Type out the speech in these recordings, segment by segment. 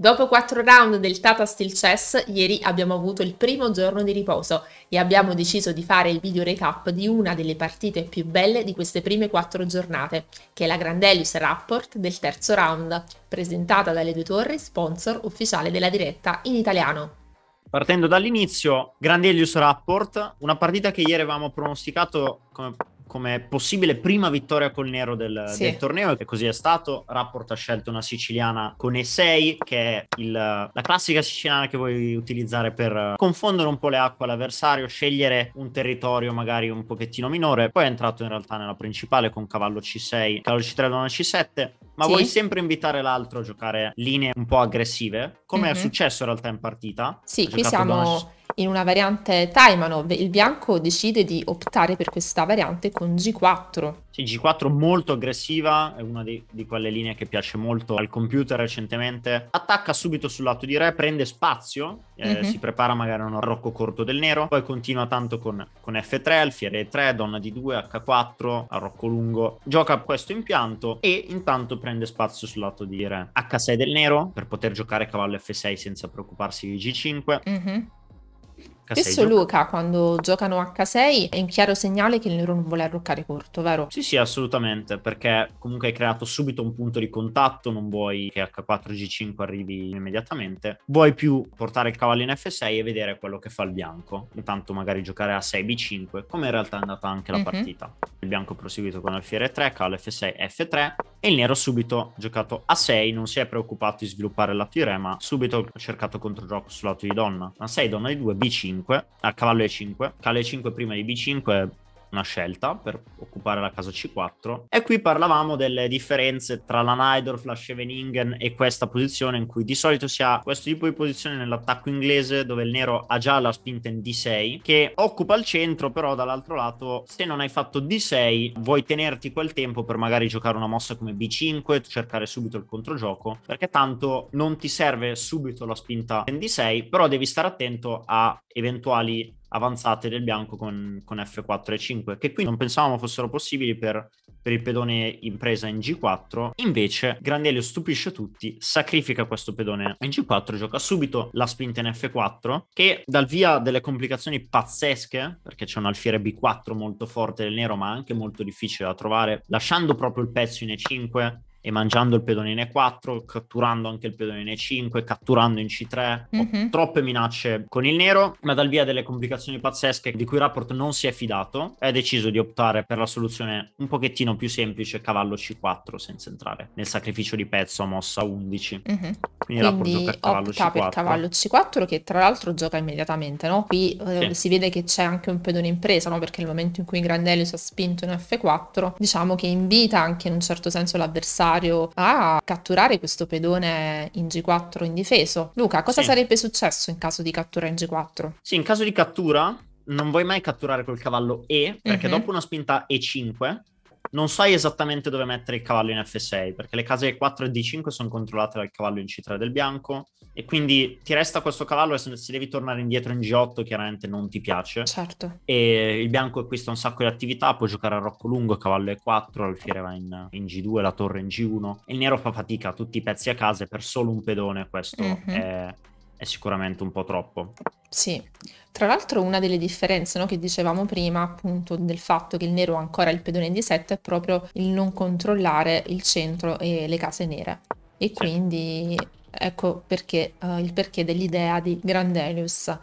Dopo quattro round del Tata Steel Chess, ieri abbiamo avuto il primo giorno di riposo e abbiamo deciso di fare il video recap di una delle partite più belle di queste prime quattro giornate, che è la Grandelius Rapport del terzo round, presentata dalle due torri, sponsor ufficiale della diretta in italiano. Partendo dall'inizio, Grandelius Rapport, una partita che ieri avevamo pronosticato come come possibile prima vittoria col nero del, sì. del, torneo e così è stato. Rapport ha scelto una siciliana con E6 che è il, la classica siciliana che vuoi utilizzare per confondere un po' le acque all'avversario, scegliere un territorio magari un pochettino minore. Poi è entrato in realtà nella principale con cavallo C6, cavallo C3, donna C7, ma sì. vuoi sempre invitare l'altro a giocare linee un po' aggressive, come mm-hmm. è mhm. successo in realtà in partita. Sì, ha qui siamo in una variante Taimanov, il bianco decide di optare per questa variante con G4. Sì, G4 molto aggressiva, è una di, di, quelle linee che piace molto al computer recentemente. Attacca subito sul lato di re, prende spazio, eh, mm-hmm. si prepara magari a un rocco corto del nero, poi continua tanto con, con F3, alfiere 3, donna di 2, H4, arrocco lungo. Gioca questo impianto e intanto prende spazio sul lato di re. H6 del nero per poter giocare cavallo F6 senza preoccuparsi di G5. Mm-hmm. Spesso Luca quando giocano H6 è un chiaro segnale che il Nero non vuole arroccare corto, vero? Sì, sì, assolutamente, perché comunque hai creato subito un punto di contatto, non vuoi che H4 G5 arrivi immediatamente, vuoi più portare il cavallo in F6 e vedere quello che fa il bianco, intanto magari giocare a 6 B5, come in realtà è andata anche la uh mhm. -huh. partita. Il bianco è proseguito con alfiere 3, cavallo F6 F3 e il nero subito giocato a 6, non si è preoccupato di sviluppare la teorema, subito ha cercato controgioco sul lato di donna, a 6 donna di 2 B5 5, a cavallo E5, cavallo E5 prima di B5 una scelta per occupare la casa C4 e qui parlavamo delle differenze tra la Nidor, la Scheveningen e questa posizione in cui di solito si ha questo tipo di posizione nell'attacco inglese dove il nero ha già la spinta in D6 che occupa il centro però dall'altro lato se non hai fatto D6 vuoi tenerti quel tempo per magari giocare una mossa come B5 cercare subito il controgioco perché tanto non ti serve subito la spinta in D6 però devi stare attento a eventuali avanzate del bianco con, con F4 e 5, che qui non pensavamo fossero possibili per, per il pedone in presa in G4. Invece Grandelio stupisce tutti, sacrifica questo pedone in G4, gioca subito la spinta in F4, che dal via delle complicazioni pazzesche, perché c'è un alfiere B4 molto forte del nero, ma anche molto difficile da trovare, lasciando proprio il pezzo in E5 e mangiando il pedone in E4, catturando anche il pedone in E5, catturando in C3. Mm-hmm. Ho mhm. troppe minacce con il nero, ma dal via delle complicazioni pazzesche di cui Rapport non si è fidato, è deciso di optare per la soluzione un pochettino più semplice, cavallo C4, senza entrare nel sacrificio di pezzo a mossa 11. Mm-hmm. Quindi, Quindi Rapport gioca cavallo opta C4. per cavallo C4 che tra l'altro gioca immediatamente, no? Qui eh, sì. si vede che c'è anche un pedone in presa, no? Perché nel momento in cui Grandelius ha spinto in F4, diciamo che invita anche in un certo senso l'avversario avversario a catturare questo pedone in G4 indifeso. Luca, cosa sì. sarebbe successo in caso di cattura in G4? Sì, in caso di cattura non vuoi mai catturare col cavallo E, perché mm-hmm. dopo una spinta E5 non sai esattamente dove mettere il cavallo in F6, perché le case E4 e D5 sono controllate dal cavallo in C3 del bianco, e quindi ti resta questo cavallo e se devi tornare indietro in G8 chiaramente non ti piace. Certo. E il bianco acquista un sacco di attività, può giocare a rocco lungo, cavallo E4, alfiere va in, in G2, la torre in G1, e il nero fa fatica, tutti i pezzi a casa per solo un pedone, questo mm-hmm. è è sicuramente un po' troppo. Sì, tra l'altro una delle differenze no, che dicevamo prima appunto del fatto che il nero ha ancora il pedone di 7 è proprio il non controllare il centro e le case nere. E quindi ecco perché uh, il perché dell'idea di Grandelius.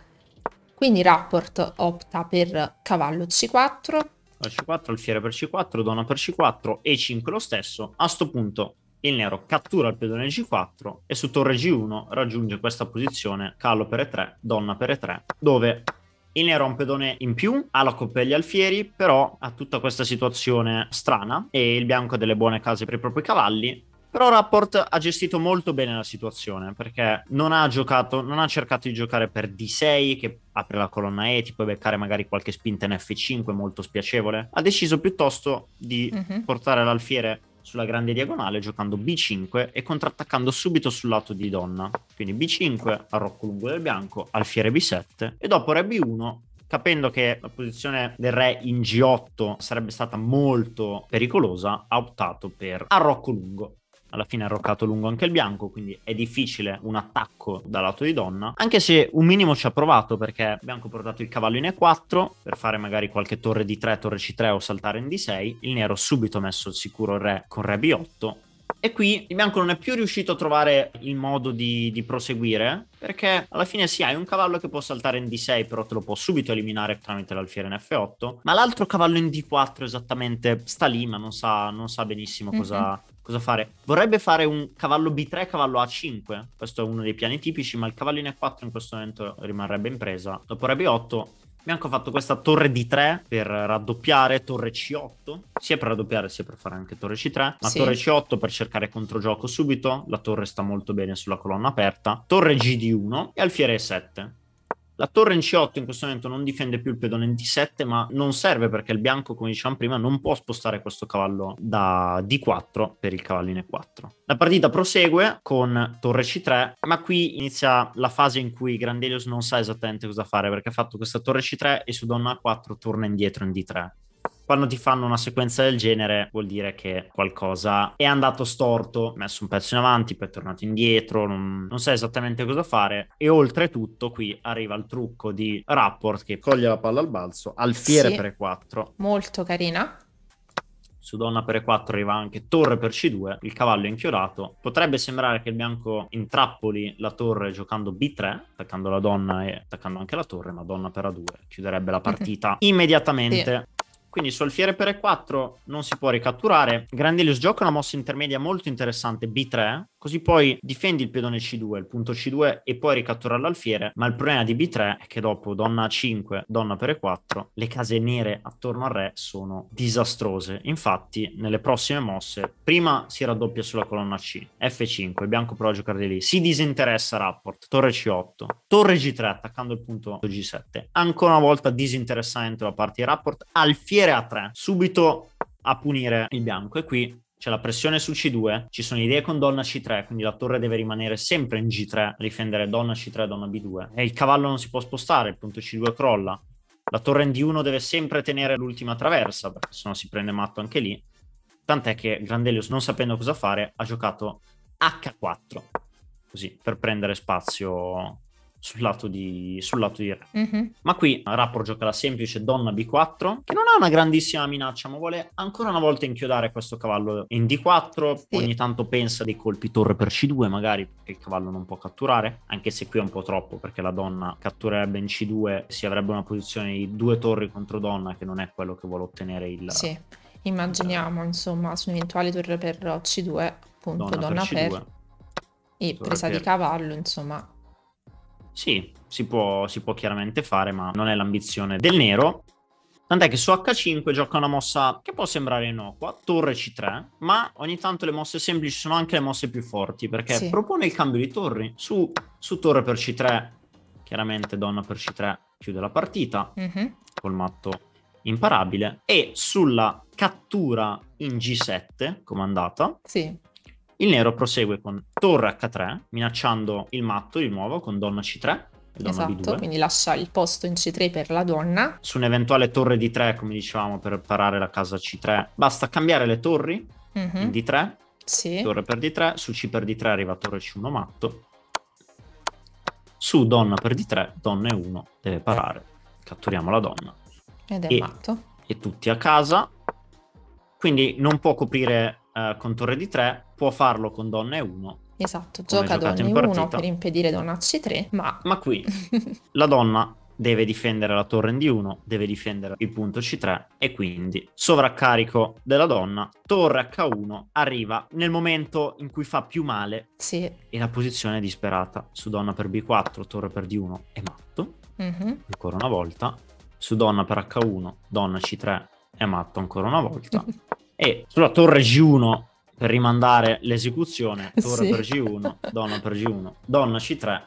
Quindi Rapport opta per cavallo C4. C4, alfiere per C4, donna per C4 e 5 lo stesso. A sto punto il nero cattura il pedone G4 e su torre G1 raggiunge questa posizione callo per E3, donna per E3, dove il nero ha un pedone in più, ha la coppia agli alfieri, però ha tutta questa situazione strana e il bianco ha delle buone case per i propri cavalli, però Rapport ha gestito molto bene la situazione perché non ha giocato, non ha cercato di giocare per D6 che apre la colonna E, ti puoi beccare magari qualche spinta in F5 molto spiacevole. Ha deciso piuttosto di uh-huh. portare l'alfiere sulla grande diagonale giocando B5 e contrattaccando subito sul lato di donna. Quindi B5, arrocco lungo del bianco, alfiere B7 e dopo re B1 capendo che la posizione del re in G8 sarebbe stata molto pericolosa, ha optato per arrocco lungo alla fine ha arroccato lungo anche il bianco, quindi è difficile un attacco da lato di donna, anche se un minimo ci ha provato perché bianco ha portato il cavallo in E4 per fare magari qualche torre di 3, torre C3 o saltare in D6, il nero subito ha messo il sicuro re con re B8 e qui il bianco non è più riuscito a trovare il modo di, di, proseguire, perché alla fine sì, hai un cavallo che può saltare in D6, però te lo può subito eliminare tramite l'alfiere in F8, ma l'altro cavallo in D4 esattamente sta lì, ma non sa, non sa benissimo mhm. cosa, mm-hmm cosa fare. Vorrebbe fare un cavallo B3, cavallo A5. Questo è uno dei piani tipici, ma il cavallo in A4 in questo momento rimarrebbe in presa. Dopo Re B8 Bianco ha fatto questa torre D3 per raddoppiare, torre C8, sia per raddoppiare sia per fare anche torre C3, ma sì. torre C8 per cercare controgioco subito, la torre sta molto bene sulla colonna aperta, torre G di 1 e alfiere E7. La torre in C8 in questo momento non difende più il pedone in D7, ma non serve perché il bianco, come dicevamo prima, non può spostare questo cavallo da D4 per il cavallo in E4. La partita prosegue con torre C3, ma qui inizia la fase in cui Grandelius non sa esattamente cosa fare perché ha fatto questa torre C3 e su donna A4 torna indietro in D3. Quando ti fanno una sequenza del genere vuol dire che qualcosa è andato storto, messo un pezzo in avanti, poi è tornato indietro, non, non sai esattamente cosa fare e oltretutto qui arriva il trucco di Rapport che coglie la palla al balzo, alfiere sì. per 4. Molto carina su donna per E4 arriva anche torre per C2, il cavallo è inchiodato. Potrebbe sembrare che il bianco intrappoli la torre giocando B3, attaccando la donna e attaccando anche la torre, ma donna per A2 chiuderebbe la partita immediatamente. Sì. Quindi Solfiere per E4 non si può ricatturare. Grandilius gioca una mossa intermedia molto interessante, B3, Così poi difendi il pedone C2, il punto C2 e poi ricattura l'alfiere, ma il problema di B3 è che dopo donna A5, donna per E4, le case nere attorno al re sono disastrose. Infatti, nelle prossime mosse, prima si raddoppia sulla colonna C, F5, bianco prova a giocare di lì, si disinteressa Rapport, torre C8, torre G3 attaccando il punto G7. Ancora una volta disinteressante la parte di Rapport, alfiere A3, subito a punire il bianco e qui c'è la pressione su C2, ci sono idee con donna C3, quindi la torre deve rimanere sempre in G3 a difendere donna C3, donna B2. E il cavallo non si può spostare, il punto C2 crolla. La torre in D1 deve sempre tenere l'ultima traversa, perché sennò si prende matto anche lì. Tant'è che Grandelius, non sapendo cosa fare, ha giocato H4, così, per prendere spazio sul lato di, sul lato di Re. Mm-hmm. Ma qui Rappo gioca la semplice donna B4, che non ha una grandissima minaccia, ma vuole ancora una volta inchiodare questo cavallo in D4. Sì. Ogni tanto pensa dei colpi torre per C2, magari, perché il cavallo non può catturare, anche se qui è un po' troppo, perché la donna catturerebbe in C2, si avrebbe una posizione di due torri contro donna, che non è quello che vuole ottenere il... Sì. Immaginiamo, insomma, su un'eventuale torre per C2, appunto, donna, donna per Per... e presa di cavallo, insomma, sì, si può, si può chiaramente fare, ma non è l'ambizione del nero. Tant'è che su H5 gioca una mossa che può sembrare innocua, torre C3, ma ogni tanto le mosse semplici sono anche le mosse più forti, perché sì. propone il cambio di torri su, su, torre per C3, chiaramente donna per C3 chiude la partita, mm-hmm. col matto imparabile, e sulla cattura in G7, comandata, sì. Il nero prosegue con torre H3, minacciando il matto di nuovo con donna C3. Donna esatto, B2. quindi lascia il posto in C3 per la donna. Su un'eventuale torre d 3, come dicevamo, per parare la casa C3, basta cambiare le torri mm-hmm. in D3. Sì. Torre per D3, su C per D3 arriva torre C1 matto. Su donna per D3, donna E1 deve parare. Catturiamo la donna. Ed è e, matto. E tutti a casa. Quindi non può coprire eh, con torre di 3, può farlo con donna e 1. Esatto, gioca donna e 1 per impedire donna C3, ma... Ma qui la donna deve difendere la torre in D1, deve difendere il punto C3 e quindi sovraccarico della donna, torre H1 arriva nel momento in cui fa più male sì. e la posizione è disperata su donna per B4, torre per D1 è matto, mm-hmm. ancora una volta, su donna per H1, donna C3 è matto ancora una volta. E sulla torre G1 per rimandare l'esecuzione, torre sì. per G1, donna per G1, donna C3,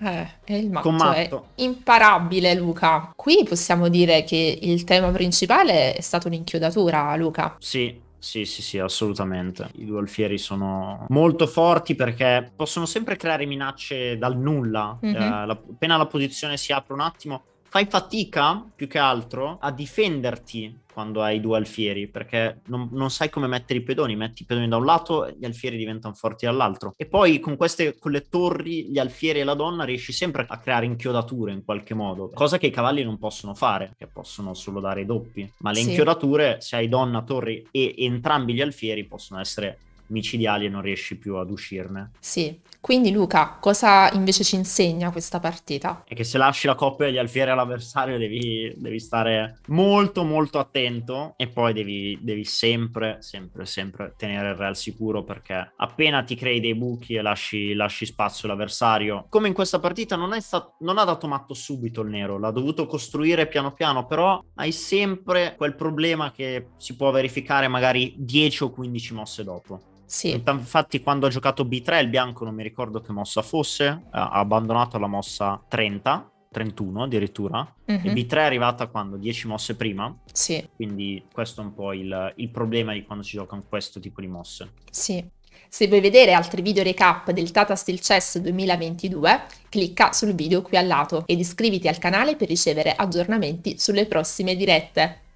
eh, è il cioè, matto, matto, è imparabile Luca. Qui possiamo dire che il tema principale è stato un'inchiodatura, Luca. Sì. Sì, sì, sì, assolutamente. I due alfieri sono molto forti perché possono sempre creare minacce dal nulla. Mm-hmm. Eh, la, appena la posizione si apre un attimo, fai fatica più che altro a difenderti quando hai due alfieri, perché non, non, sai come mettere i pedoni, metti i pedoni da un lato, gli alfieri diventano forti dall'altro. E poi con queste, con le torri, gli alfieri e la donna riesci sempre a creare inchiodature in qualche modo, cosa che i cavalli non possono fare, che possono solo dare i doppi. Ma le sì. inchiodature, se hai donna, torri e entrambi gli alfieri, possono essere micidiali e non riesci più ad uscirne. Sì, quindi Luca, cosa invece ci insegna questa partita? È che se lasci la coppia degli alfieri all'avversario devi, devi stare molto molto attento e poi devi, devi, sempre, sempre, sempre tenere il re al sicuro perché appena ti crei dei buchi e lasci, lasci spazio all'avversario, come in questa partita non, stat- non ha dato matto subito il nero, l'ha dovuto costruire piano piano, però hai sempre quel problema che si può verificare magari 10 o 15 mosse dopo. Sì. Infatti, quando ha giocato B3, il bianco non mi ricordo che mossa fosse, eh, ha abbandonato la mossa 30, 31 addirittura. Mm-hmm. E mhm. B3 è arrivata quando? 10 mosse prima. Sì. Quindi questo è un po' il, il problema di quando si gioca con questo tipo di mosse. Sì. Se vuoi vedere altri video recap del Tata Steel Chess 2022, clicca sul video qui al lato ed iscriviti al canale per ricevere aggiornamenti sulle prossime dirette.